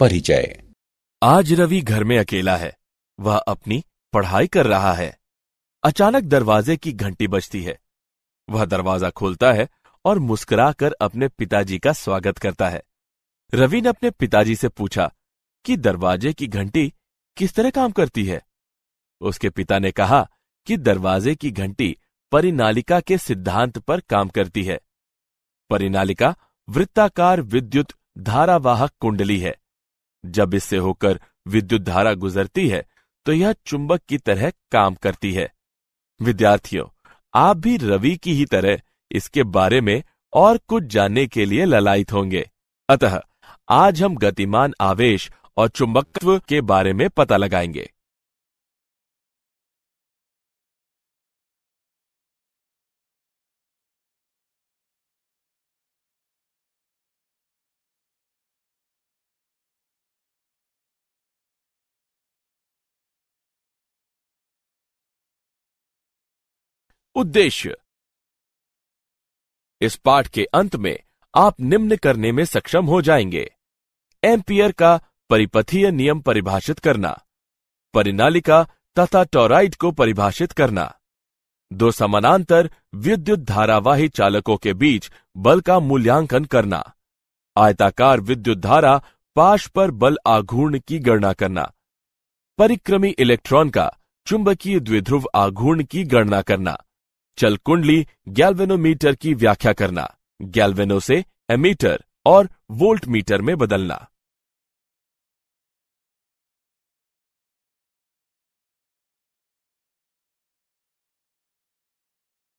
परिचय आज रवि घर में अकेला है वह अपनी पढ़ाई कर रहा है अचानक दरवाजे की घंटी बजती है वह दरवाजा खोलता है और मुस्कुराकर अपने पिताजी का स्वागत करता है रवि ने अपने पिताजी से पूछा कि दरवाजे की घंटी किस तरह काम करती है उसके पिता ने कहा कि दरवाजे की घंटी परिनालिका के सिद्धांत पर काम करती है परिनालिका वृत्ताकार विद्युत धारावाहक कुंडली है जब इससे होकर विद्युत धारा गुजरती है तो यह चुंबक की तरह काम करती है विद्यार्थियों आप भी रवि की ही तरह इसके बारे में और कुछ जानने के लिए ललायित होंगे अतः आज हम गतिमान आवेश और चुंबकत्व के बारे में पता लगाएंगे उद्देश्य इस पाठ के अंत में आप निम्न करने में सक्षम हो जाएंगे एम्पियर का परिपथीय नियम परिभाषित करना परिनालिका तथा टोराइड को परिभाषित करना दो समानांतर विद्युत धारावाही चालकों के बीच बल का मूल्यांकन करना आयताकार विद्युत धारा पाश पर बल आघूर्ण की गणना करना परिक्रमी इलेक्ट्रॉन का चुंबकीय द्विध्रुव आघूर्ण की गणना करना चल कुंडली गैल्वेनोमीटर की व्याख्या करना गैल्वेनो से एमीटर और वोल्ट मीटर में बदलना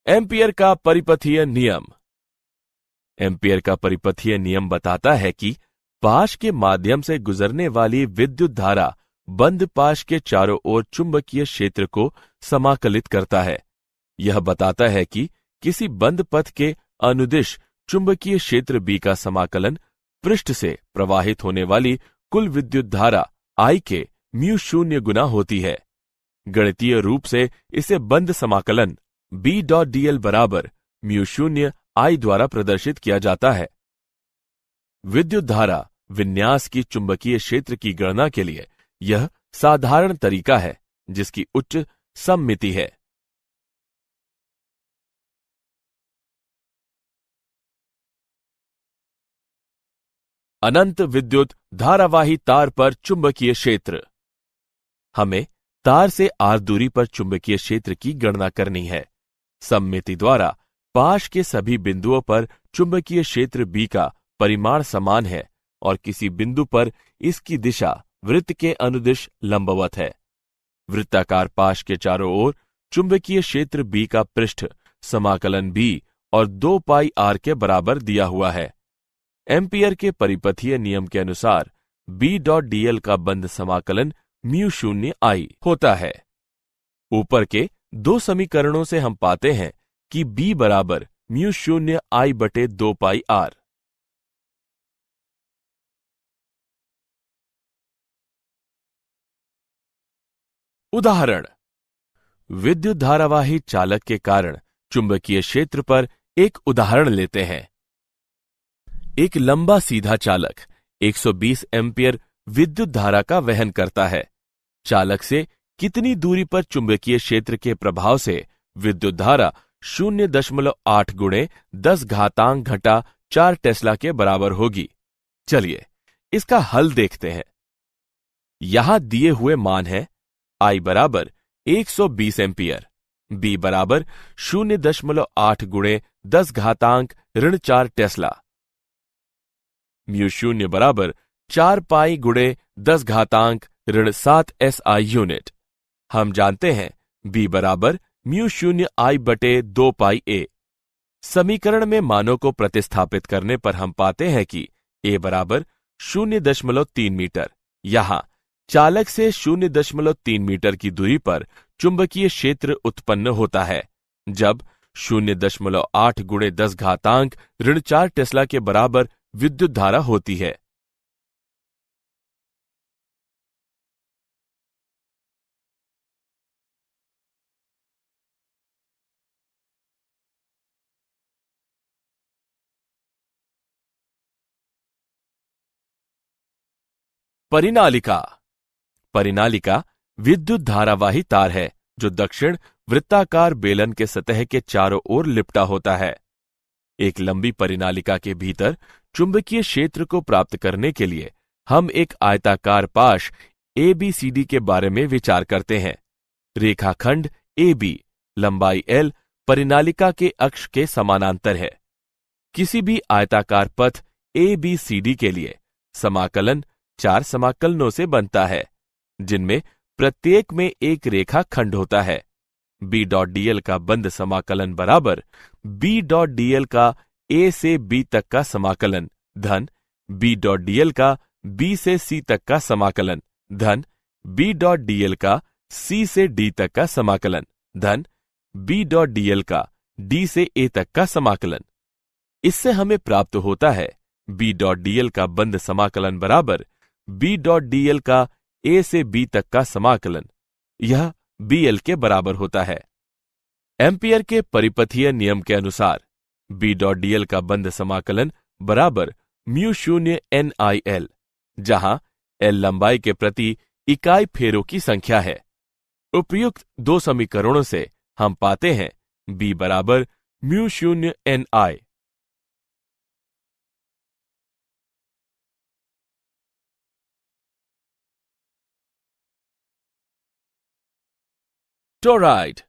एम्पियर का परिपथीय नियम एम्पियर का परिपथीय नियम बताता है कि पाश के माध्यम से गुजरने वाली विद्युत धारा बंद पाश के चारों ओर चुंबकीय क्षेत्र को समाकलित करता है यह बताता है कि किसी बंद पथ के अनुदिश चुंबकीय क्षेत्र बी का समाकलन पृष्ठ से प्रवाहित होने वाली कुल विद्युत धारा आई के म्यू शून्य गुना होती है गणितीय रूप से इसे बंद समाकलन बी डॉट डीएल बराबर म्यू शून्य आई द्वारा प्रदर्शित किया जाता है विद्युत धारा विन्यास की चुंबकीय क्षेत्र की गणना के लिए यह साधारण तरीका है जिसकी उच्च सम्मिति है अनंत विद्युत धारावाही तार पर चुंबकीय क्षेत्र हमें तार से आर दूरी पर चुंबकीय क्षेत्र की गणना करनी है सम्मिति द्वारा पाश के सभी बिंदुओं पर चुंबकीय क्षेत्र बी का परिमाण समान है और किसी बिंदु पर इसकी दिशा वृत्त के अनुदिश लंबवत है वृत्ताकार पाश के चारों ओर चुंबकीय क्षेत्र बी का पृष्ठ समाकलन बी और दो पाई आर के बराबर दिया हुआ है एम्पियर के परिपथीय नियम के अनुसार बी डॉट डीएल का बंद समाकलन म्यू शून्य आई होता है ऊपर के दो समीकरणों से हम पाते हैं कि बी बराबर म्यू शून्य आई बटे दो पाई आर उदाहरण विद्युत धारावाही चालक के कारण चुंबकीय क्षेत्र पर एक उदाहरण लेते हैं एक लंबा सीधा चालक 120 एम्पियर विद्युत धारा का वहन करता है चालक से कितनी दूरी पर चुंबकीय क्षेत्र के प्रभाव से विद्युत धारा शून्य दशमलव आठ गुणे दस घातांक घटा चार टेस्ला के बराबर होगी चलिए इसका हल देखते हैं यहां दिए हुए मान है आई बराबर 120 एम्पियर बी बराबर शून्य दशमलव आठ गुणे दस घातांक ऋण चार टेस्ला म्यू शून्य बराबर चार पाई गुड़े दस घातांक ऋण सात एस आई यूनिट हम जानते हैं बी बराबर म्यू शून्य आई बटे दो पाई ए समीकरण में मानों को प्रतिस्थापित करने पर हम पाते हैं कि ए बराबर शून्य दशमलव तीन मीटर यहाँ चालक से शून्य दशमलव तीन मीटर की दूरी पर चुंबकीय क्षेत्र उत्पन्न होता है जब शून्य दशमलव आठ गुणे दस घातांक ऋण चार टेस्ला के बराबर विद्युत धारा होती है परिनालिका परिनालिका विद्युत धारावाही तार है जो दक्षिण वृत्ताकार बेलन के सतह के चारों ओर लिपटा होता है एक लंबी परिनालिका के भीतर चुंबकीय क्षेत्र को प्राप्त करने के लिए हम एक आयताकार पाश ए बी सी डी के बारे में विचार करते हैं रेखाखंड ए बी लंबाई एल परिनालिका के अक्ष के समानांतर है किसी भी आयताकार पथ ए बी सी डी के लिए समाकलन चार समाकलनों से बनता है जिनमें प्रत्येक में एक रेखा खंड होता है बी डॉट डीएल का बंद समाकलन बराबर बी डॉट डीएल का ए से बी तक का समाकलन धन बी डॉट डीएल का बी से सी तक का समाकलन धन बी डॉट डीएल का सी से डी तक का समाकलन धन बी डॉट डीएल का डी से ए तक का समाकलन इससे हमें प्राप्त होता है बी डॉट डीएल का बंद समाकलन बराबर बी डॉट डीएल का ए से बी तक का समाकलन यह बीएल के बराबर होता है एम्पियर के परिपथीय नियम के अनुसार बी डॉट डीएल का बंद समाकलन बराबर म्यू शून्य एन आई एल जहां एल लंबाई के प्रति इकाई फेरों की संख्या है उपयुक्त दो समीकरणों से हम पाते हैं बी बराबर म्यू शून्य N I toroid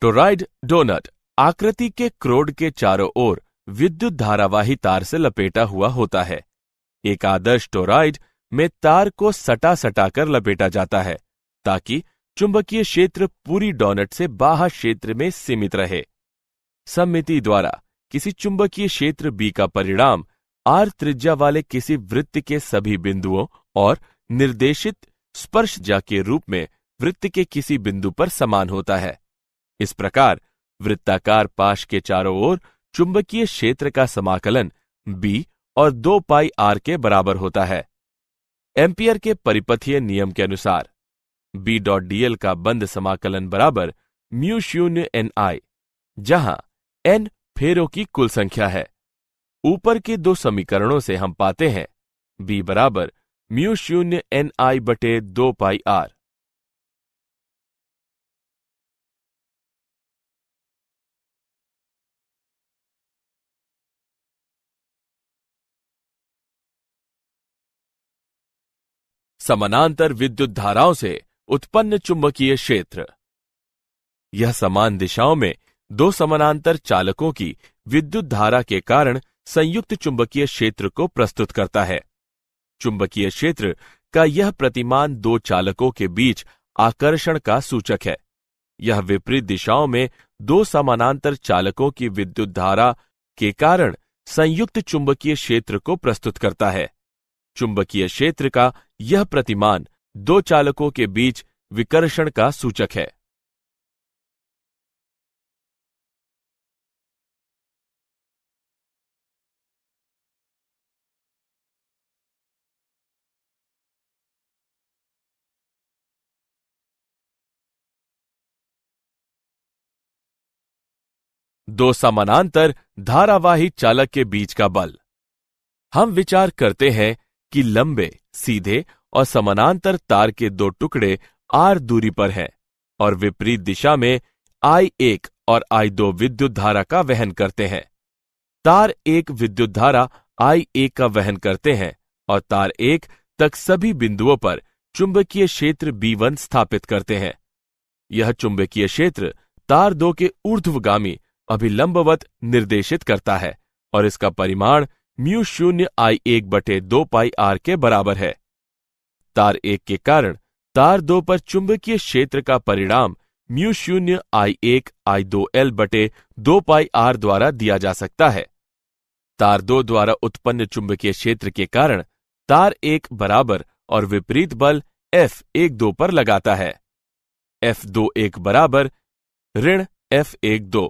toroid doughnut आकृति के क्रोड के चारों ओर विद्युत धारावाही तार से लपेटा हुआ होता है एक आदर्श टोराइड में तार को सटा सटा कर लपेटा जाता है ताकि चुंबकीय क्षेत्र पूरी डोनट से बाहर क्षेत्र में सीमित रहे समिति द्वारा किसी चुंबकीय क्षेत्र बी का परिणाम आर त्रिज्या वाले किसी वृत्त के सभी बिंदुओं और निर्देशित स्पर्श जा के रूप में वृत्त के किसी बिंदु पर समान होता है इस प्रकार वृत्ताकार पाश के चारों ओर चुंबकीय क्षेत्र का समाकलन बी और दो पाई आर के बराबर होता है एम्पियर के परिपथीय नियम के अनुसार बी डॉट डीएल का बंद समाकलन बराबर म्यू शून्य एन आई जहां एन फेरों की कुल संख्या है ऊपर के दो समीकरणों से हम पाते हैं बी बराबर म्यू शून्य एन आई बटे दो पाई आर समानांतर विद्युत धाराओं से उत्पन्न चुंबकीय क्षेत्र यह समान दिशाओं में दो समानांतर चालकों की विद्युत धारा के कारण संयुक्त चुंबकीय क्षेत्र को प्रस्तुत करता है चुंबकीय क्षेत्र का यह प्रतिमान दो चालकों के बीच आकर्षण का सूचक है यह विपरीत दिशाओं में दो समानांतर चालकों की विद्युत धारा के कारण संयुक्त चुंबकीय क्षेत्र को प्रस्तुत करता है चुंबकीय क्षेत्र का यह प्रतिमान दो चालकों के बीच विकर्षण का सूचक है दो समानांतर धारावाही चालक के बीच का बल हम विचार करते हैं कि लंबे सीधे और समानांतर तार के दो टुकड़े आर दूरी पर हैं और विपरीत दिशा में आई एक और आई दो विद्युत धारा का वहन करते हैं तार एक विद्युत धारा आई एक का वहन करते हैं और तार एक तक सभी बिंदुओं पर चुंबकीय क्षेत्र बी वन स्थापित करते हैं यह चुंबकीय क्षेत्र तार दो के ऊर्ध्वगामी अभिलंबवत निर्देशित करता है और इसका परिमाण म्यू शून्य आई एक बटे दो पाई आर के बराबर है तार एक के कारण तार दो पर चुंबकीय क्षेत्र का परिणाम म्यू शून्य आई एक आई दो एल बटे दो पाई आर द्वारा दिया जा सकता है तार दो द्वारा उत्पन्न चुंबकीय क्षेत्र के कारण तार एक बराबर और विपरीत बल एफ एक दो पर लगाता है एफ दो एक बराबर ऋण एफ एक दो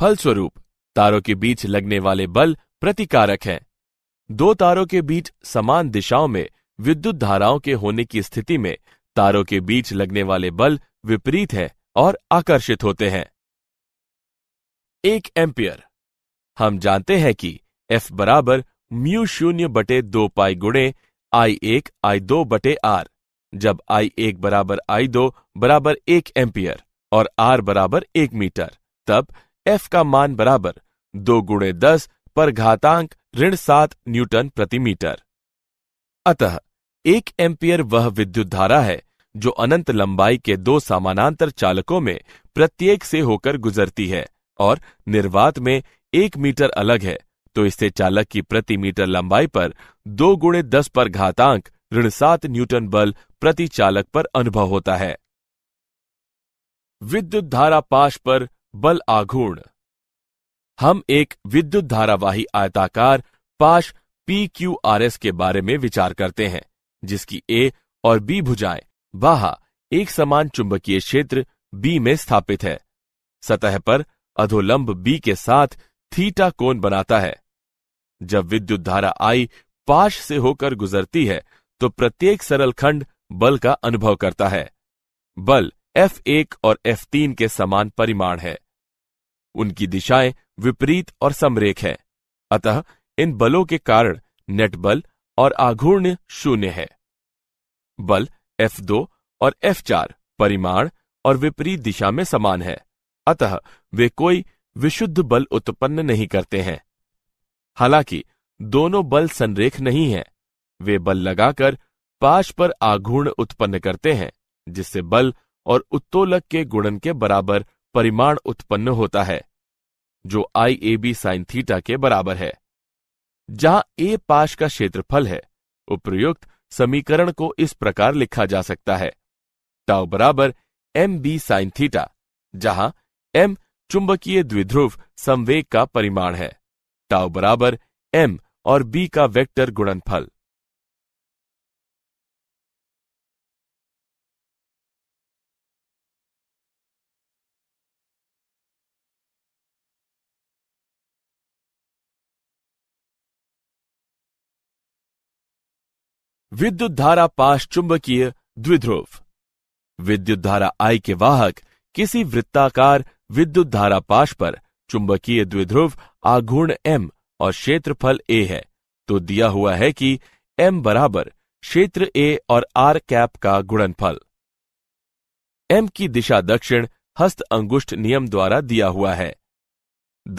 फलस्वरूप तारों के बीच लगने वाले बल प्रतिकारक हैं दो तारों के बीच समान दिशाओं में विद्युत धाराओं के होने की स्थिति में तारों के बीच लगने वाले बल विपरीत हैं और आकर्षित होते हैं एक एम्पियर हम जानते हैं कि F बराबर म्यू शून्य बटे दो पाई गुणे आई एक आई दो बटे आर जब आई एक बराबर आई दो बराबर एक एम्पियर और आर बराबर एक मीटर तब F का मान बराबर दो गुणे दस पर घातांक ऋण सात न्यूटन प्रति मीटर अतः एक एम्पियर वह विद्युत धारा है जो अनंत लंबाई के दो समानांतर चालकों में प्रत्येक से होकर गुजरती है और निर्वात में एक मीटर अलग है तो इससे चालक की प्रति मीटर लंबाई पर दो गुणे दस पर घातांक ऋण सात न्यूटन बल प्रति चालक पर अनुभव होता है विद्युत धारा पाश पर बल आघूर्ण हम एक विद्युत धारावाही आयताकार पाश पी क्यू आर एस के बारे में विचार करते हैं जिसकी ए और बी भुजाएं बाहा एक समान चुंबकीय क्षेत्र बी में स्थापित है सतह पर अधोलंब बी के साथ थीटा कोण बनाता है जब विद्युत धारा आई पाश से होकर गुजरती है तो प्रत्येक सरल खंड बल का अनुभव करता है बल F1 और F3 के समान परिमाण है उनकी दिशाएं विपरीत और समरेख है अतः इन बलों के कारण नेट बल और आघूर्ण शून्य है बल F2 और F4 परिमाण और विपरीत दिशा में समान है अतः वे कोई विशुद्ध बल उत्पन्न नहीं करते हैं हालांकि दोनों बल संरेख नहीं है वे बल लगाकर पाश पर आघूर्ण उत्पन्न करते हैं जिससे बल और उत्तोलक के गुणन के बराबर परिमाण उत्पन्न होता है जो I A B sine theta के बराबर है जहां ए पाश का क्षेत्रफल है उपयुक्त समीकरण को इस प्रकार लिखा जा सकता है टाउ बराबर एम बी साइन थीटा जहां एम चुंबकीय द्विध्रुव संवेग का परिमाण है टाउ बराबर एम और बी का वेक्टर गुणनफल विद्युत धारा पाश चुंबकीय द्विध्रुव विद्युत धारा आई के वाहक किसी वृत्ताकार विद्युत धारा पाश पर चुंबकीय द्विध्रुव आघूर्ण एम और क्षेत्रफल ए है तो दिया हुआ है कि एम बराबर क्षेत्र ए और आर कैप का गुणनफल एम की दिशा दक्षिण हस्त अंगुष्ठ नियम द्वारा दिया हुआ है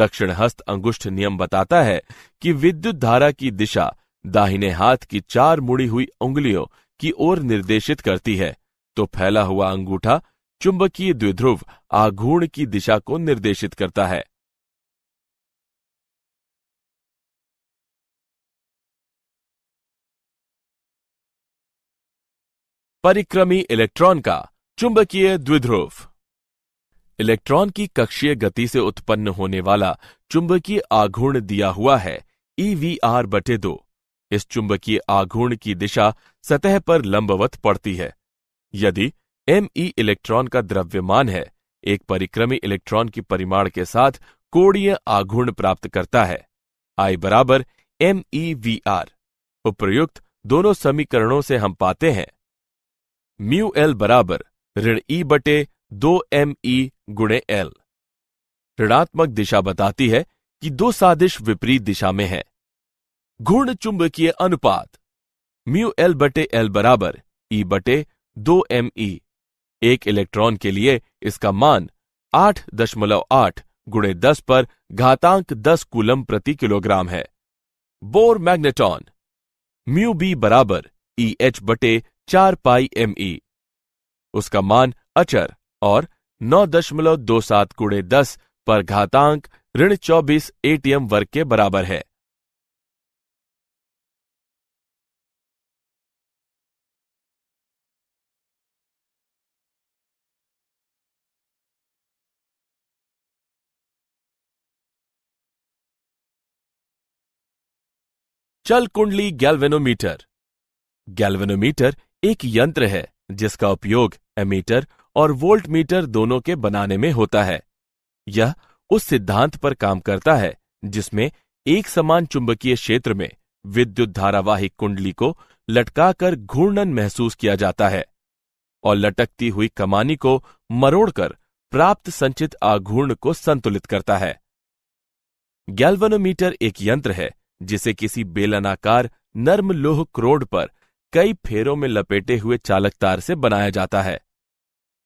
दक्षिण हस्त अंगुष्ठ नियम बताता है कि विद्युत धारा की दिशा दाहिने हाथ की चार मुड़ी हुई उंगलियों की ओर निर्देशित करती है तो फैला हुआ अंगूठा चुंबकीय द्विध्रुव आघूर्ण की दिशा को निर्देशित करता है परिक्रमी इलेक्ट्रॉन का चुंबकीय द्विध्रुव इलेक्ट्रॉन की कक्षीय गति से उत्पन्न होने वाला चुंबकीय आघूर्ण दिया हुआ है ईवीआर e बटे दो इस चुंबकीय आघूर्ण की दिशा सतह पर लंबवत पड़ती है यदि एम ई इलेक्ट्रॉन का द्रव्यमान है एक परिक्रमी इलेक्ट्रॉन की परिमाण के साथ कोणीय आघूर्ण प्राप्त करता है आई बराबर एम ई वी आर उपयुक्त दोनों समीकरणों से हम पाते हैं म्यू एल बराबर ऋण ई e बटे दो एम ई e गुणे एल ऋणात्मक दिशा बताती है कि दो सादिश विपरीत दिशा में है घूर्ण चुंबकीय अनुपात म्यू एल बटे एल बराबर ई बटे दो एम ई एक इलेक्ट्रॉन के लिए इसका मान आठ दशमलव आठ गुणे दस पर घातांक दस कूलम प्रति किलोग्राम है बोर मैग्नेटॉन म्यू बी बराबर ई एच बटे चार पाई एम ई उसका मान अचर और नौ दशमलव दो सात गुणे दस पर घातांक ऋण चौबीस एटीएम वर्ग के बराबर है चल कुंडली गैल्वेनोमीटर गैल्वेनोमीटर एक यंत्र है जिसका उपयोग एमीटर और वोल्टमीटर दोनों के बनाने में होता है यह उस सिद्धांत पर काम करता है जिसमें एक समान चुंबकीय क्षेत्र में विद्युत धारावाहिक कुंडली को लटकाकर घूर्णन महसूस किया जाता है और लटकती हुई कमानी को मरोड़कर प्राप्त संचित आघूर्ण को संतुलित करता है गैल्वेनोमीटर एक यंत्र है जिसे किसी बेलनाकार नर्म लोह क्रोड पर कई फेरों में लपेटे हुए चालक तार से बनाया जाता है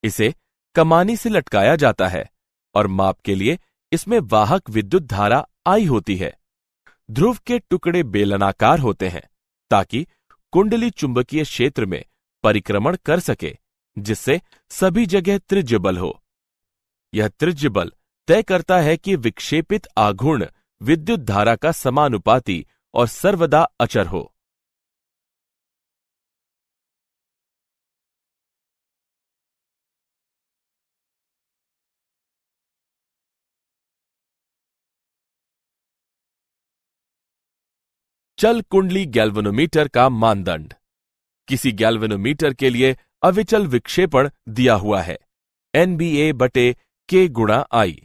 इसे कमानी से लटकाया जाता है और माप के लिए इसमें वाहक विद्युत धारा आई होती है ध्रुव के टुकड़े बेलनाकार होते हैं ताकि कुंडली चुंबकीय क्षेत्र में परिक्रमण कर सके जिससे सभी जगह त्रिज्य बल हो यह त्रिज्य बल तय करता है कि विक्षेपित आघूर्ण विद्युत धारा का समानुपाती और सर्वदा अचर हो चल कुंडली गैल्वेनोमीटर का मानदंड किसी गैल्वेनोमीटर के लिए अविचल विक्षेपण दिया हुआ है एनबीए बटे के गुणा आई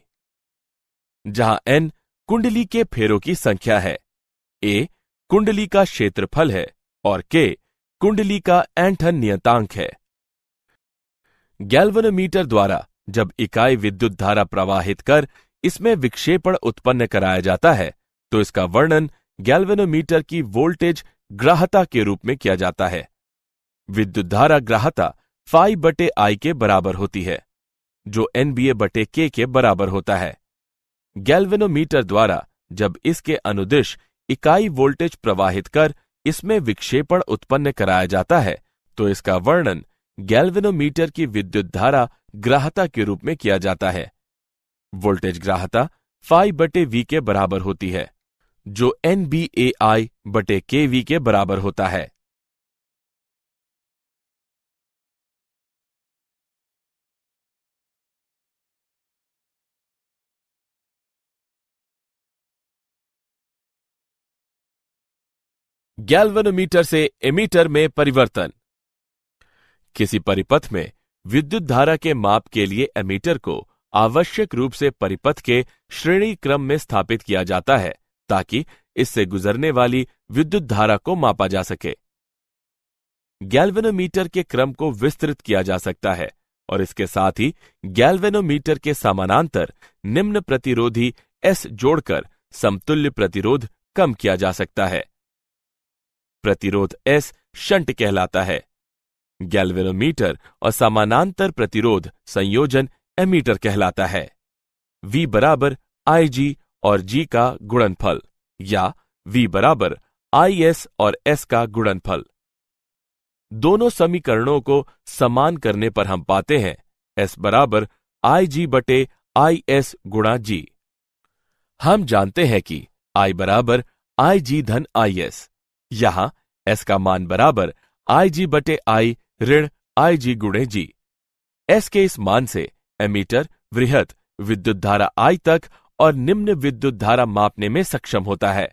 जहां एन कुंडली के फेरों की संख्या है ए कुंडली का क्षेत्रफल है और के कुंडली का एंठन नियतांक है गैल्वनोमीटर द्वारा जब इकाई विद्युत धारा प्रवाहित कर इसमें विक्षेपण उत्पन्न कराया जाता है तो इसका वर्णन गैल्वेनोमीटर की वोल्टेज ग्राहता के रूप में किया जाता है विद्युत धारा ग्राहता फाइव बटे आई के बराबर होती है जो एनबीए बटे के के बराबर होता है गैल्वेनोमीटर द्वारा जब इसके अनुदिश इकाई वोल्टेज प्रवाहित कर इसमें विक्षेपण उत्पन्न कराया जाता है तो इसका वर्णन गैल्वेनोमीटर की विद्युत धारा ग्राहता के रूप में किया जाता है वोल्टेज ग्राहता फाइव बटे वी के बराबर होती है जो एन बी ए आई बटे के वी के बराबर होता है गैल्वेनोमीटर से एमीटर में परिवर्तन किसी परिपथ में विद्युत धारा के माप के लिए एमीटर को आवश्यक रूप से परिपथ के श्रेणी क्रम में स्थापित किया जाता है ताकि इससे गुजरने वाली विद्युत धारा को मापा जा सके गैल्वेनोमीटर के क्रम को विस्तृत किया जा सकता है और इसके साथ ही गैल्वेनोमीटर के समानांतर निम्न प्रतिरोधी एस जोड़कर समतुल्य प्रतिरोध कम किया जा सकता है प्रतिरोध एस शंट कहलाता है गैल्वेनोमीटर और समानांतर प्रतिरोध संयोजन एमीटर कहलाता है V बराबर जी और G का गुणनफल या V बराबर IS और S का गुणनफल दोनों समीकरणों को समान करने पर हम पाते हैं S बराबर आई जी बटे आई एस गुणा जी हम जानते हैं कि I बराबर आई जी धन आई एस यहां एस का मान बराबर आई जी बटे आई ऋण आई जी गुणे जी एस के इस मान से एमीटर वृहत विद्युत धारा आई तक और निम्न विद्युत धारा मापने में सक्षम होता है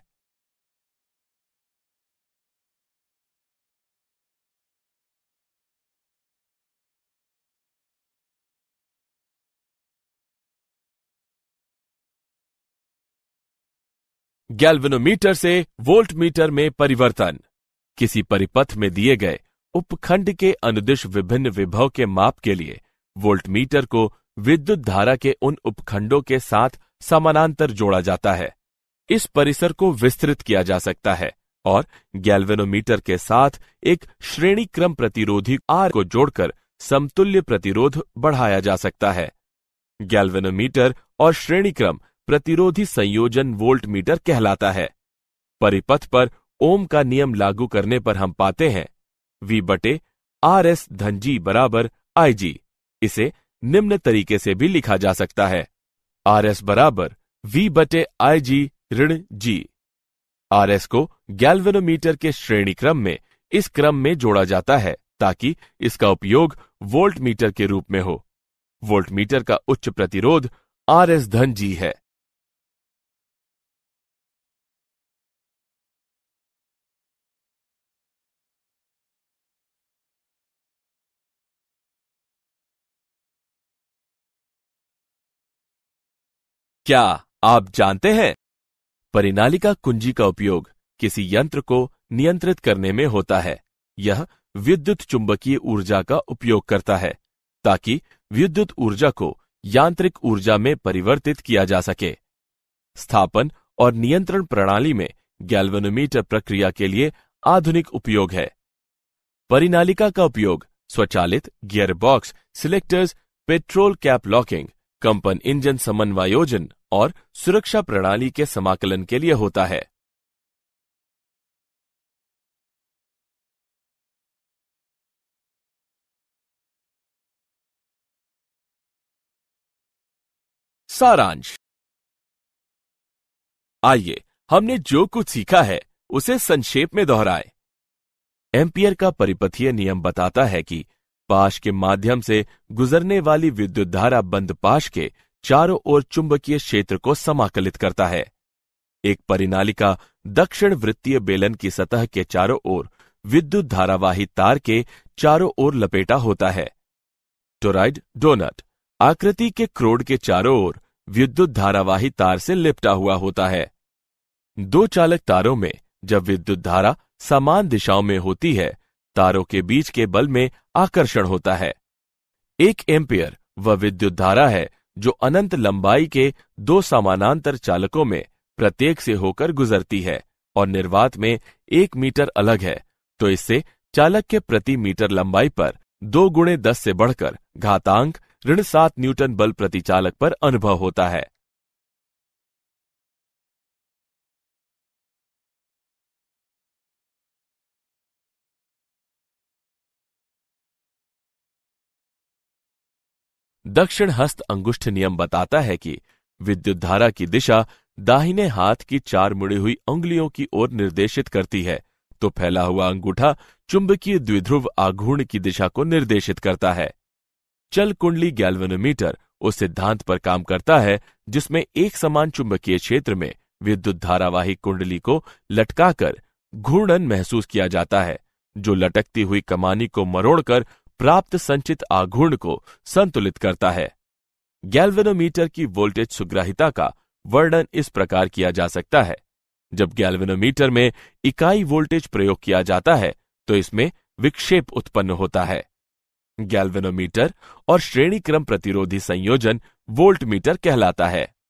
गैल्वेनोमीटर से वोल्टमीटर में परिवर्तन किसी परिपथ में दिए गए उपखंड के अनुदिश विभिन्न विभव के माप के लिए वोल्टमीटर को विद्युत धारा के उन उपखंडों के साथ समानांतर जोड़ा जाता है इस परिसर को विस्तृत किया जा सकता है और गैल्वेनोमीटर के साथ एक श्रेणी क्रम प्रतिरोधी आर को जोड़कर समतुल्य प्रतिरोध बढ़ाया जा सकता है गैल्वेनोमीटर और श्रेणी क्रम प्रतिरोधी संयोजन वोल्टमीटर कहलाता है परिपथ पर ओम का नियम लागू करने पर हम पाते हैं वी बटे आर एस धन जी बराबर आई जी इसे निम्न तरीके से भी लिखा जा सकता है आर एस बराबर वी बटे आई जी ऋण जी आर एस को गैल्वेनोमीटर के श्रेणी क्रम में इस क्रम में जोड़ा जाता है ताकि इसका उपयोग वोल्ट मीटर के रूप में हो वोल्ट मीटर का उच्च प्रतिरोध आर एस धन जी है क्या आप जानते हैं परिनालिका कुंजी का उपयोग किसी यंत्र को नियंत्रित करने में होता है यह विद्युत चुंबकीय ऊर्जा का उपयोग करता है ताकि विद्युत ऊर्जा को यांत्रिक ऊर्जा में परिवर्तित किया जा सके स्थापन और नियंत्रण प्रणाली में गैल्वेनोमीटर प्रक्रिया के लिए आधुनिक उपयोग है परिनालिका का उपयोग स्वचालित gearbox selectors petrol cap locking कंपन इंजन समन्वयोजन और सुरक्षा प्रणाली के समाकलन के लिए होता है सारांश आइए हमने जो कुछ सीखा है उसे संक्षेप में दोहराए एम्पियर का परिपथीय नियम बताता है कि पाश के माध्यम से गुजरने वाली विद्युत धारा बंद पाश के चारों ओर चुंबकीय क्षेत्र को समाकलित करता है एक परिनालिका दक्षिण वृत्तीय बेलन की सतह के चारों ओर विद्युत धारावाही तार के चारों ओर लपेटा होता है टोराइड डोनट आकृति के क्रोड के चारों ओर विद्युत धारावाही तार से लिपटा हुआ होता है दो चालक तारों में जब विद्युत धारा समान दिशाओं में होती है तारों के बीच के बल में आकर्षण होता है एक एम्पियर वह विद्युत धारा है जो अनंत लंबाई के दो समानांतर चालकों में प्रत्येक से होकर गुजरती है और निर्वात में एक मीटर अलग है तो इससे चालक के प्रति मीटर लंबाई पर दो गुणे दस से बढ़कर घातांक ऋण सात न्यूटन बल प्रति चालक पर अनुभव होता है दक्षिण हस्त अंगुष्ठ नियम बताता है कि विद्युत धारा की दिशा दाहिने हाथ की चार मुड़ी हुई उंगलियों की ओर निर्देशित करती है तो फैला हुआ अंगूठा चुंबकीय द्विध्रुव आघूर्ण की दिशा को निर्देशित करता है चल कुंडली गैल्वेनोमीटर उस सिद्धांत पर काम करता है जिसमें एक समान चुंबकीय क्षेत्र में विद्युत धारावाही कुंडली को लटकाकर घूर्णन महसूस किया जाता है जो लटकती हुई कमानी को मरोड़कर प्राप्त संचित आघूर्ण को संतुलित करता है गैल्वेनोमीटर की वोल्टेज सुग्राहिता का वर्णन इस प्रकार किया जा सकता है जब गैल्वेनोमीटर में इकाई वोल्टेज प्रयोग किया जाता है तो इसमें विक्षेप उत्पन्न होता है गैल्वेनोमीटर और श्रेणी क्रम प्रतिरोधी संयोजन वोल्टमीटर कहलाता है